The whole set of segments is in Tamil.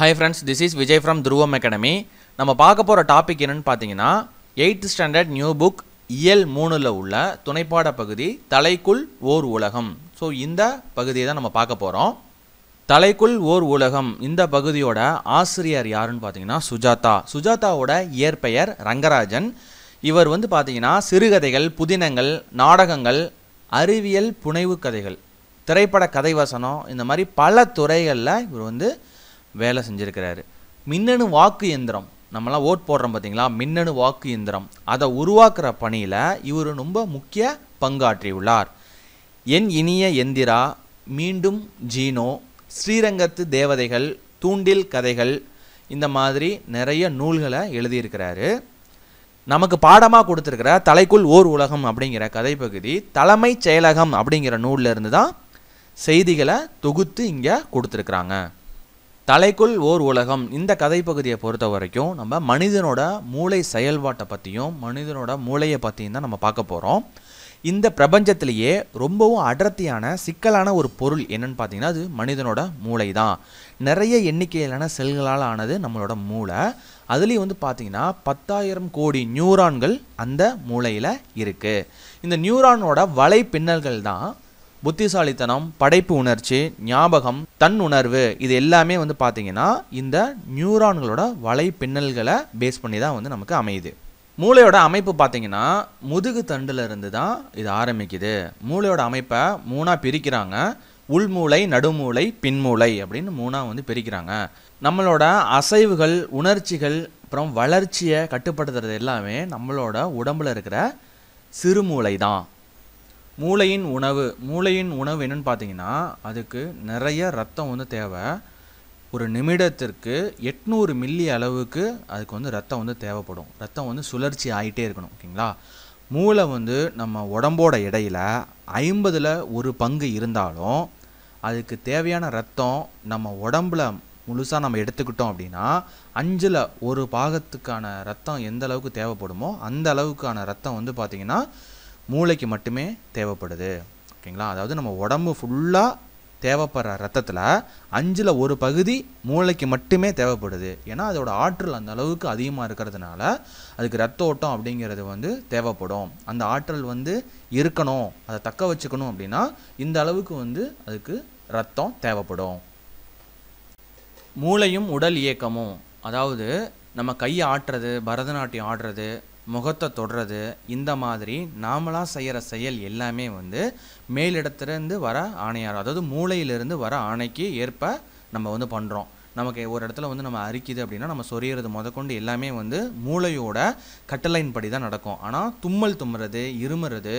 hi friends this is Vijay from Dhruvam academy நம்ம பார்க்க போகிற டாபிக் என்னென்னு பார்த்தீங்கன்னா எயித்து ஸ்டாண்டர்ட் நியூ புக் இயல் மூணில் உள்ள துணைப்பாட பகுதி தலைக்குள் ஓர் உலகம் ஸோ இந்த பகுதியை தான் நம்ம பார்க்க போகிறோம் தலைக்குள் ஓர் உலகம் இந்த பகுதியோட ஆசிரியர் யாருன்னு பார்த்தீங்கன்னா சுஜாதா சுஜாதாவோட இயற்பெயர் ரங்கராஜன் இவர் வந்து பார்த்தீங்கன்னா சிறுகதைகள் புதினங்கள் நாடகங்கள் அறிவியல் புனைவு கதைகள் திரைப்பட கதை வசனம் இந்த மாதிரி பல துறைகளில் இவர் வந்து வேலை செஞ்சுருக்கிறாரு மின்னணு வாக்கு எந்திரம் நம்மளாம் ஓட் போடுறோம் பார்த்தீங்களா மின்னணு வாக்கு எந்திரம் அதை உருவாக்குற பணியில் இவர் ரொம்ப முக்கிய பங்காற்றியுள்ளார் என் இனிய எந்திரா மீண்டும் ஜீனோ ஸ்ரீரங்கத்து தேவதைகள் தூண்டில் கதைகள் இந்த மாதிரி நிறைய நூல்களை எழுதியிருக்கிறாரு நமக்கு பாடமாக கொடுத்துருக்கிற தலைக்குள் ஓர் உலகம் அப்படிங்கிற கதைப்பகுதி தலைமைச் செயலகம் அப்படிங்கிற நூலில் இருந்து தான் செய்திகளை தொகுத்து இங்கே கொடுத்துருக்குறாங்க தலைக்குள் ஓர் உலகம் இந்த கதை பகுதியை பொறுத்த வரைக்கும் நம்ம மனிதனோட மூளை செயல்பாட்டை பற்றியும் மனிதனோட மூளையை பற்றியும் தான் நம்ம பார்க்க போகிறோம் இந்த பிரபஞ்சத்திலேயே ரொம்பவும் அடர்த்தியான சிக்கலான ஒரு பொருள் என்னன்னு பார்த்தீங்கன்னா அது மனிதனோட மூளை தான் நிறைய எண்ணிக்கையிலான செல்களால் ஆனது நம்மளோட மூளை அதுலேயும் வந்து பார்த்திங்கன்னா பத்தாயிரம் கோடி நியூரான்கள் அந்த மூளையில் இருக்குது இந்த நியூரானோட வலைப்பின்னல்கள் தான் புத்திசாலித்தனம் படைப்பு உணர்ச்சி ஞாபகம் தன் உணர்வு இது எல்லாமே வந்து பார்த்தீங்கன்னா இந்த நியூரான்களோட வலை பின்னல்களை பேஸ் பண்ணி தான் வந்து நமக்கு அமையுது மூளையோட அமைப்பு பார்த்தீங்கன்னா முதுகு தண்டில் இருந்து தான் இது ஆரம்பிக்குது மூளையோட அமைப்பை மூணாக பிரிக்கிறாங்க உள்மூளை நடுமூளை பின்மூளை அப்படின்னு மூணாக வந்து பிரிக்கிறாங்க நம்மளோட அசைவுகள் உணர்ச்சிகள் அப்புறம் வளர்ச்சியை கட்டுப்படுத்துறது எல்லாமே நம்மளோட உடம்புல இருக்கிற சிறுமூளை தான் மூளையின் உணவு மூளையின் உணவு என்னென்னு பார்த்தீங்கன்னா அதுக்கு நிறைய ரத்தம் வந்து தேவை ஒரு நிமிடத்திற்கு எட்நூறு மில்லி அளவுக்கு அதுக்கு வந்து ரத்தம் வந்து தேவைப்படும் ரத்தம் வந்து சுழற்சி ஆகிட்டே இருக்கணும் ஓகேங்களா மூளை வந்து நம்ம உடம்போட இடையில் ஐம்பதில் ஒரு பங்கு இருந்தாலும் அதுக்கு தேவையான ரத்தம் நம்ம உடம்புல முழுசாக நம்ம எடுத்துக்கிட்டோம் அப்படின்னா அஞ்சில் ஒரு பாகத்துக்கான ரத்தம் எந்த அளவுக்கு தேவைப்படுமோ அந்த அளவுக்கான ரத்தம் வந்து பார்த்திங்கன்னா மூளைக்கு மட்டுமே தேவைப்படுது ஓகேங்களா அதாவது நம்ம உடம்பு ஃபுல்லாக தேவைப்படுற ரத்தத்தில் அஞ்சில் ஒரு பகுதி மூளைக்கு மட்டுமே தேவைப்படுது ஏன்னா அதோடய ஆற்றல் அந்த அளவுக்கு அதிகமாக இருக்கிறதுனால அதுக்கு ரத்த ஓட்டம் அப்படிங்கிறது வந்து தேவைப்படும் அந்த ஆற்றல் வந்து இருக்கணும் அதை தக்க வச்சுக்கணும் அப்படின்னா இந்த அளவுக்கு வந்து அதுக்கு ரத்தம் தேவைப்படும் மூளையும் உடல் இயக்கமும் அதாவது நம்ம கையை ஆட்டுறது பரதநாட்டியம் ஆடுறது முகத்தை தொடுறது இந்த மாதிரி நாமளாக செய்கிற செயல் எல்லாமே வந்து மேலிடத்துலேருந்து வர ஆணையார் அதாவது மூளையிலிருந்து வர ஆணைக்கு ஏற்ப நம்ம வந்து பண்ணுறோம் நமக்கு ஒரு இடத்துல வந்து நம்ம அரிக்குது அப்படின்னா நம்ம சொரியறது முதற்கொண்டு எல்லாமே வந்து மூளையோட கட்டலைன் படி தான் நடக்கும் ஆனால் தும்மல் தும்முறது இருமுறது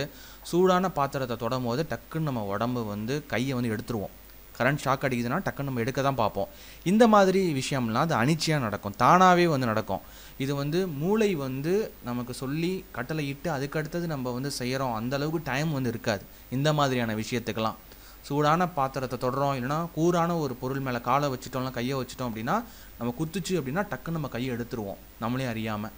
சூடான பாத்திரத்தை தொடும் போது டக்குன்னு நம்ம உடம்பு வந்து கையை வந்து எடுத்துருவோம் கரண்ட் ஷாக் அடிக்குதுன்னா டக்குன்னு நம்ம எடுக்க தான் பார்ப்போம் இந்த மாதிரி விஷயம்லாம் அது அனிச்சியாக நடக்கும் தானாகவே வந்து நடக்கும் இது வந்து மூளை வந்து நமக்கு சொல்லி கட்டளை இட்டு அதுக்கடுத்தது நம்ம வந்து செய்கிறோம் அந்தளவுக்கு டைம் வந்து இருக்காது இந்த மாதிரியான விஷயத்துக்கெல்லாம் சூடான பாத்திரத்தை தொடுறோம் இல்லைனா கூறான ஒரு பொருள் மேலே காலை வச்சுட்டோம்னா கையை வச்சுட்டோம் அப்படின்னா நம்ம குத்துச்சு அப்படின்னா டக்குன்னு நம்ம கையை எடுத்துருவோம் நம்மளே அறியாமல்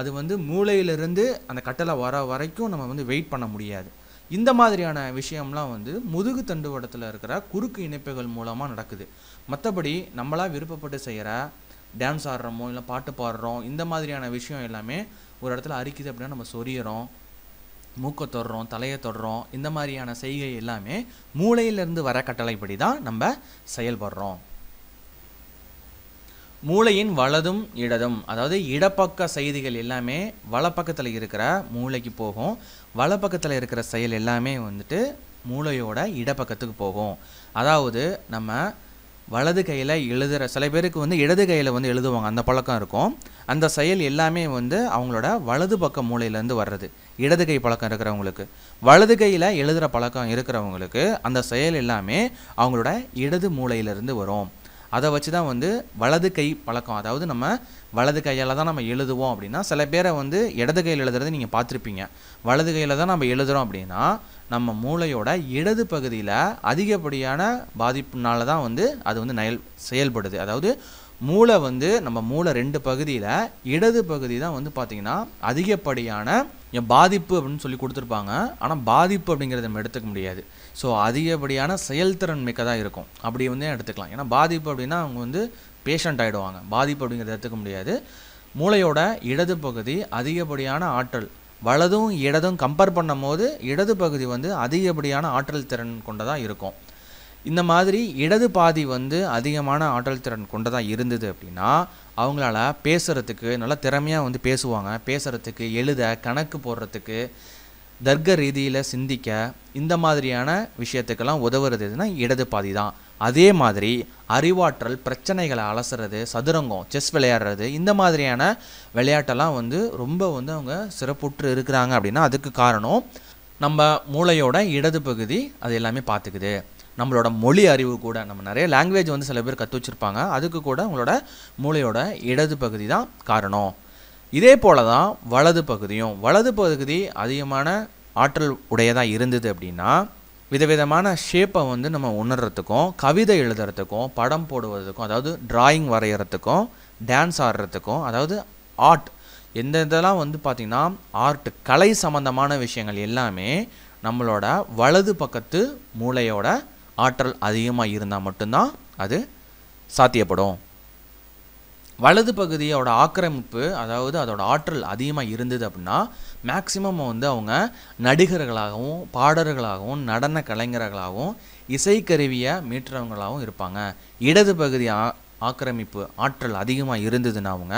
அது வந்து மூளையிலிருந்து அந்த கட்டளை வர வரைக்கும் நம்ம வந்து வெயிட் பண்ண முடியாது இந்த மாதிரியான விஷயம்லாம் வந்து முதுகு தண்டுவடத்தில் இருக்கிற குறுக்கு இணைப்புகள் மூலமாக நடக்குது மற்றபடி நம்மளாக விருப்பப்பட்டு செய்கிற டான்ஸ் ஆடுறோமோ இல்லை பாட்டு பாடுறோம் இந்த மாதிரியான விஷயம் எல்லாமே ஒரு இடத்துல அரிக்குது அப்படின்னா நம்ம சொரியறோம் மூக்கை தொடுறோம் தலையை தொடுறோம் இந்த மாதிரியான செய்கை எல்லாமே மூளையிலிருந்து வர கட்டளைப்படி தான் நம்ம செயல்படுறோம் மூளையின் வலதும் இடதும் அதாவது இடப்பக்க செய்திகள் எல்லாமே வலப்பக்கத்தில் இருக்கிற மூளைக்கு போகும் வலப்பக்கத்தில் இருக்கிற செயல் எல்லாமே வந்துட்டு மூளையோட இடப்பக்கத்துக்கு போகும் அதாவது நம்ம வலது கையில் எழுதுகிற சில பேருக்கு வந்து இடது கையில் வந்து எழுதுவாங்க அந்த பழக்கம் இருக்கும் அந்த செயல் எல்லாமே வந்து அவங்களோட வலது பக்க மூலையிலேருந்து வர்றது இடது கை பழக்கம் இருக்கிறவங்களுக்கு வலது கையில் எழுதுகிற பழக்கம் இருக்கிறவங்களுக்கு அந்த செயல் எல்லாமே அவங்களோட இடது மூலையிலேருந்து வரும் அதை வச்சு தான் வந்து வலது கை பழக்கம் அதாவது நம்ம வலது கையால் தான் நம்ம எழுதுவோம் அப்படின்னா சில பேரை வந்து இடது கையில் எழுதுறதை நீங்கள் பார்த்துருப்பீங்க வலது கையில் தான் நம்ம எழுதுகிறோம் அப்படின்னா நம்ம மூளையோட இடது பகுதியில் அதிகப்படியான பாதிப்புனால தான் வந்து அது வந்து நயல் செயல்படுது அதாவது மூளை வந்து நம்ம மூளை ரெண்டு பகுதியில் இடது பகுதி தான் வந்து பார்த்திங்கன்னா அதிகப்படியான பாதிப்பு அப்படின்னு சொல்லி கொடுத்துருப்பாங்க ஆனால் பாதிப்பு அப்படிங்கிறத நம்ம எடுத்துக்க முடியாது ஸோ அதிகப்படியான செயல்திறன் மிக்கதாக இருக்கும் அப்படி வந்து எடுத்துக்கலாம் ஏன்னா பாதிப்பு அப்படின்னா அவங்க வந்து பேஷண்ட் ஆகிடுவாங்க பாதிப்பு அப்படிங்கிறத எடுத்துக்க முடியாது மூளையோட இடது பகுதி அதிகப்படியான ஆற்றல் வலதும் இடதும் கம்பேர் பண்ணும் போது இடது பகுதி வந்து அதிகப்படியான ஆற்றல் திறன் கொண்டதாக இருக்கும் இந்த மாதிரி இடது பாதி வந்து அதிகமான ஆற்றல் திறன் கொண்டதாக இருந்தது அப்படின்னா அவங்களால பேசுகிறதுக்கு நல்லா திறமையாக வந்து பேசுவாங்க பேசுகிறதுக்கு எழுத கணக்கு போடுறதுக்கு தர்க்க ரீதியில் சிந்திக்க இந்த மாதிரியான விஷயத்துக்கெல்லாம் உதவுறது எதுனா இடது பாதி தான் அதே மாதிரி அறிவாற்றல் பிரச்சனைகளை அலசுறது சதுரங்கம் செஸ் விளையாடுறது இந்த மாதிரியான விளையாட்டெல்லாம் வந்து ரொம்ப வந்து அவங்க சிறப்புற்று இருக்கிறாங்க அப்படின்னா அதுக்கு காரணம் நம்ம மூளையோட இடது பகுதி அது எல்லாமே பார்த்துக்குது நம்மளோட மொழி அறிவு கூட நம்ம நிறைய லாங்குவேஜ் வந்து சில பேர் கற்று வச்சுருப்பாங்க அதுக்கு கூட உங்களோட மூளையோட இடது பகுதி தான் காரணம் இதே போல தான் வலது பகுதியும் வலது பகுதி அதிகமான ஆற்றல் உடையதாக இருந்தது அப்படின்னா விதவிதமான ஷேப்பை வந்து நம்ம உணர்கிறதுக்கும் கவிதை எழுதுறதுக்கும் படம் போடுவதற்கும் அதாவது டிராயிங் வரைகிறதுக்கும் டான்ஸ் ஆடுறதுக்கும் அதாவது ஆர்ட் எந்த இதெல்லாம் வந்து பார்த்திங்கன்னா ஆர்ட் கலை சம்மந்தமான விஷயங்கள் எல்லாமே நம்மளோட வலது பக்கத்து மூளையோட ஆற்றல் அதிகமாக இருந்தால் மட்டும்தான் அது சாத்தியப்படும் வலது பகுதியோட ஆக்கிரமிப்பு அதாவது அதோட ஆற்றல் அதிகமாக இருந்தது அப்படின்னா மேக்சிமம் வந்து அவங்க நடிகர்களாகவும் பாடகர்களாகவும் நடன கலைஞர்களாகவும் இசைக்கருவியை மீற்றவங்களாகவும் இருப்பாங்க இடது பகுதி ஆக்கிரமிப்பு ஆற்றல் அதிகமாக இருந்ததுன்னா அவங்க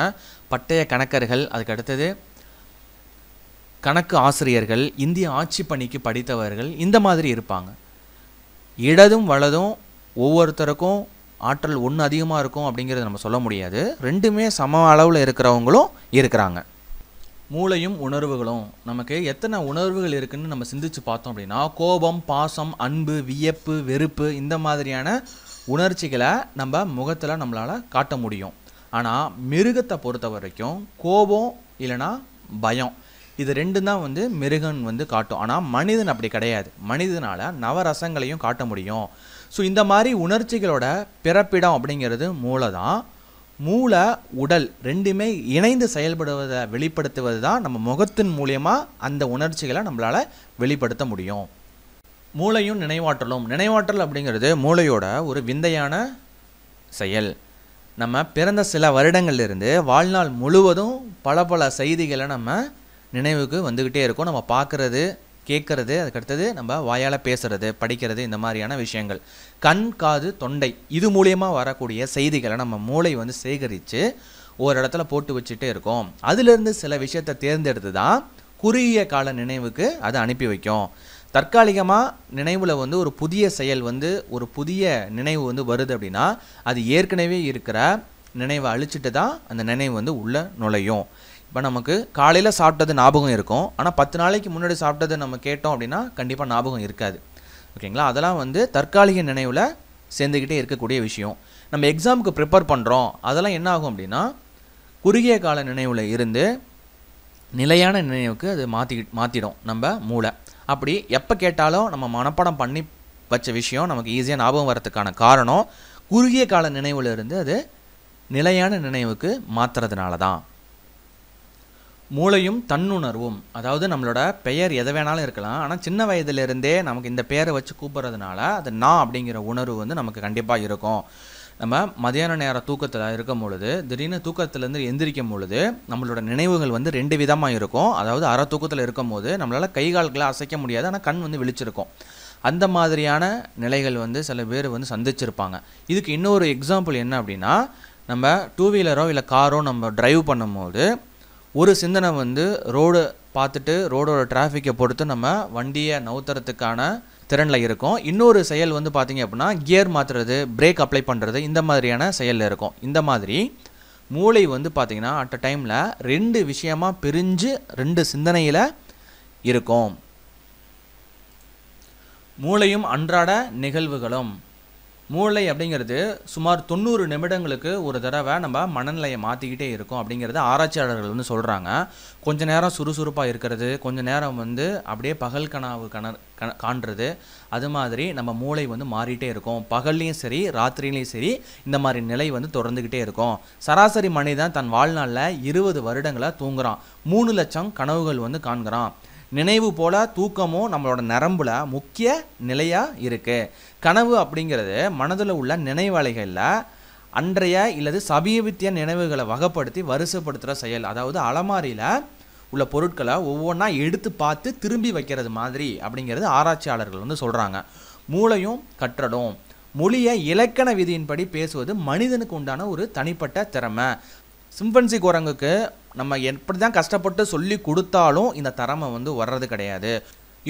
பட்டய கணக்கர்கள் அதுக்கடுத்தது கணக்கு ஆசிரியர்கள் இந்திய ஆட்சி பணிக்கு படித்தவர்கள் இந்த மாதிரி இருப்பாங்க இடதும் வலதும் ஒவ்வொருத்தருக்கும் ஆற்றல் ஒன்று அதிகமாக இருக்கும் அப்படிங்கிறத நம்ம சொல்ல முடியாது ரெண்டுமே சம அளவில் இருக்கிறவங்களும் இருக்கிறாங்க மூளையும் உணர்வுகளும் நமக்கு எத்தனை உணர்வுகள் இருக்குதுன்னு நம்ம சிந்திச்சு பார்த்தோம் அப்படின்னா கோபம் பாசம் அன்பு வியப்பு வெறுப்பு இந்த மாதிரியான உணர்ச்சிகளை நம்ம முகத்தில் நம்மளால் காட்ட முடியும் ஆனால் மிருகத்தை பொறுத்த வரைக்கும் கோபம் இல்லைனா பயம் இது ரெண்டும் தான் வந்து மிருகன் வந்து காட்டும் ஆனால் மனிதன் அப்படி கிடையாது மனிதனால் நவரசங்களையும் காட்ட முடியும் ஸோ இந்த மாதிரி உணர்ச்சிகளோட பிறப்பிடம் அப்படிங்கிறது மூளை தான் மூளை உடல் ரெண்டுமே இணைந்து செயல்படுவதை வெளிப்படுத்துவது தான் நம்ம முகத்தின் மூலியமாக அந்த உணர்ச்சிகளை நம்மளால் வெளிப்படுத்த முடியும் மூளையும் நினைவாற்றலும் நினைவாற்றல் அப்படிங்கிறது மூளையோட ஒரு விந்தையான செயல் நம்ம பிறந்த சில வருடங்கள்லேருந்து வாழ்நாள் முழுவதும் பல பல செய்திகளை நம்ம நினைவுக்கு வந்துக்கிட்டே இருக்கும் நம்ம பார்க்குறது கேட்குறது அதுக்கடுத்தது நம்ம வாயால் பேசுறது படிக்கிறது இந்த மாதிரியான விஷயங்கள் கண் காது தொண்டை இது மூலியமாக வரக்கூடிய செய்திகளை நம்ம மூளை வந்து சேகரித்து ஒரு இடத்துல போட்டு வச்சுட்டே இருக்கோம் அதுலேருந்து சில விஷயத்தை தேர்ந்தெடுத்து தான் குறுகிய கால நினைவுக்கு அதை அனுப்பி வைக்கும் தற்காலிகமாக நினைவில் வந்து ஒரு புதிய செயல் வந்து ஒரு புதிய நினைவு வந்து வருது அப்படின்னா அது ஏற்கனவே இருக்கிற நினைவை அழிச்சிட்டு தான் அந்த நினைவு வந்து உள்ளே நுழையும் இப்போ நமக்கு காலையில் சாப்பிட்டது ஞாபகம் இருக்கும் ஆனால் பத்து நாளைக்கு முன்னாடி சாப்பிட்டது நம்ம கேட்டோம் அப்படின்னா கண்டிப்பாக ஞாபகம் இருக்காது ஓகேங்களா அதெல்லாம் வந்து தற்காலிக நினைவில் சேர்ந்துக்கிட்டே இருக்கக்கூடிய விஷயம் நம்ம எக்ஸாமுக்கு ப்ரிப்பேர் பண்ணுறோம் அதெல்லாம் என்ன ஆகும் அப்படின்னா குறுகிய கால நினைவில் இருந்து நிலையான நினைவுக்கு அது மாற்றி மாற்றிடும் நம்ம மூளை அப்படி எப்போ கேட்டாலும் நம்ம மனப்பாடம் பண்ணி வச்ச விஷயம் நமக்கு ஈஸியாக ஞாபகம் வர்றதுக்கான காரணம் குறுகிய கால நினைவில் இருந்து அது நிலையான நினைவுக்கு மாற்றுறதுனால தான் மூளையும் தன்னுணர்வும் அதாவது நம்மளோட பெயர் எதை வேணாலும் இருக்கலாம் ஆனால் சின்ன வயதிலிருந்தே நமக்கு இந்த பெயரை வச்சு கூப்பிட்றதுனால அது நான் அப்படிங்கிற உணர்வு வந்து நமக்கு கண்டிப்பாக இருக்கும் நம்ம மதியான நேர தூக்கத்தில் இருக்கும் பொழுது திடீர்னு தூக்கத்துலேருந்து எந்திரிக்கும் பொழுது நம்மளோட நினைவுகள் வந்து ரெண்டு விதமாக இருக்கும் அதாவது அற தூக்கத்தில் இருக்கும் போது நம்மளால் கை கால்களை அசைக்க முடியாது ஆனால் கண் வந்து விழிச்சிருக்கும் அந்த மாதிரியான நிலைகள் வந்து சில பேர் வந்து சந்திச்சிருப்பாங்க இதுக்கு இன்னொரு எக்ஸாம்பிள் என்ன அப்படின்னா நம்ம டூ வீலரோ இல்லை காரோ நம்ம ட்ரைவ் பண்ணும்போது ஒரு சிந்தனை வந்து ரோடு பார்த்துட்டு ரோடோட டிராஃபிக்கை பொறுத்து நம்ம வண்டியை நவுத்துறதுக்கான திறனில் இருக்கும் இன்னொரு செயல் வந்து பார்த்திங்க அப்படின்னா கியர் மாற்றுறது பிரேக் அப்ளை பண்ணுறது இந்த மாதிரியான செயலில் இருக்கும் இந்த மாதிரி மூளை வந்து பார்த்திங்கன்னா அட் அ டைமில் ரெண்டு விஷயமாக பிரிஞ்சு ரெண்டு சிந்தனையில் இருக்கும் மூளையும் அன்றாட நிகழ்வுகளும் மூளை அப்படிங்கிறது சுமார் தொண்ணூறு நிமிடங்களுக்கு ஒரு தடவை நம்ம மனநிலையை மாற்றிக்கிட்டே இருக்கும் அப்படிங்கிறத ஆராய்ச்சியாளர்கள் வந்து சொல்கிறாங்க கொஞ்ச நேரம் சுறுசுறுப்பாக இருக்கிறது கொஞ்ச நேரம் வந்து அப்படியே பகல் கனவு கண காண்றது அது மாதிரி நம்ம மூளை வந்து மாறிட்டே இருக்கும் பகல்லையும் சரி ராத்திரிலையும் சரி இந்த மாதிரி நிலை வந்து தொடர்ந்துக்கிட்டே இருக்கும் சராசரி மனிதன் தன் வாழ்நாளில் இருபது வருடங்களை தூங்குறான் மூணு லட்சம் கனவுகள் வந்து காண்கிறான் நினைவு போல் தூக்கமும் நம்மளோட நரம்பில் முக்கிய நிலையாக இருக்குது கனவு அப்படிங்கிறது மனதில் உள்ள நினைவலைகளில் அன்றைய இல்லது சமீபத்திய நினைவுகளை வகைப்படுத்தி வரிசைப்படுத்துகிற செயல் அதாவது அலமாரியில் உள்ள பொருட்களை ஒவ்வொன்றா எடுத்து பார்த்து திரும்பி வைக்கிறது மாதிரி அப்படிங்கிறது ஆராய்ச்சியாளர்கள் வந்து சொல்கிறாங்க மூளையும் கற்றடும் மொழியை இலக்கண விதியின்படி பேசுவது மனிதனுக்கு உண்டான ஒரு தனிப்பட்ட திறமை சிம்பன்சி குரங்குக்கு நம்ம எப்படி தான் கஷ்டப்பட்டு சொல்லி கொடுத்தாலும் இந்த தரமை வந்து வர்றது கிடையாது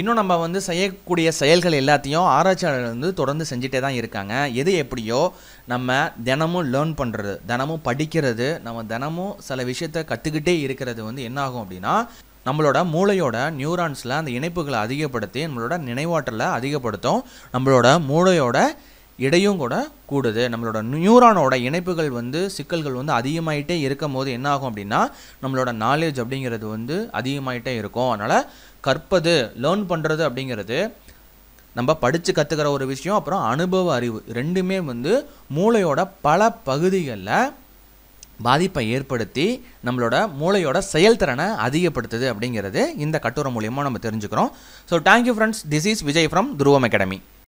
இன்னும் நம்ம வந்து செய்யக்கூடிய செயல்கள் எல்லாத்தையும் ஆராய்ச்சியாளர்கள் வந்து தொடர்ந்து செஞ்சுட்டே தான் இருக்காங்க எது எப்படியோ நம்ம தினமும் லேர்ன் பண்ணுறது தினமும் படிக்கிறது நம்ம தினமும் சில விஷயத்த கற்றுக்கிட்டே இருக்கிறது வந்து என்ன ஆகும் அப்படின்னா நம்மளோட மூளையோட நியூரான்ஸில் அந்த இணைப்புகளை அதிகப்படுத்தி நம்மளோட நினைவாற்றலை அதிகப்படுத்தும் நம்மளோட மூளையோட இடையும் கூட கூடுது நம்மளோட நியூரானோட இணைப்புகள் வந்து சிக்கல்கள் வந்து அதிகமாயிட்டே இருக்கும் போது என்ன ஆகும் அப்படின்னா நம்மளோட நாலேஜ் அப்படிங்கிறது வந்து அதிகமாயிட்டே இருக்கும் அதனால் கற்பது லேர்ன் பண்ணுறது அப்படிங்கிறது நம்ம படித்து கற்றுக்கிற ஒரு விஷயம் அப்புறம் அனுபவ அறிவு ரெண்டுமே வந்து மூளையோட பல பகுதிகளில் பாதிப்பை ஏற்படுத்தி நம்மளோட மூளையோட செயல்திறனை அதிகப்படுத்துது அப்படிங்கிறது இந்த கட்டுரை மூலியமாக நம்ம தெரிஞ்சுக்கிறோம் so thank you friends this is Vijay from Dhruvam academy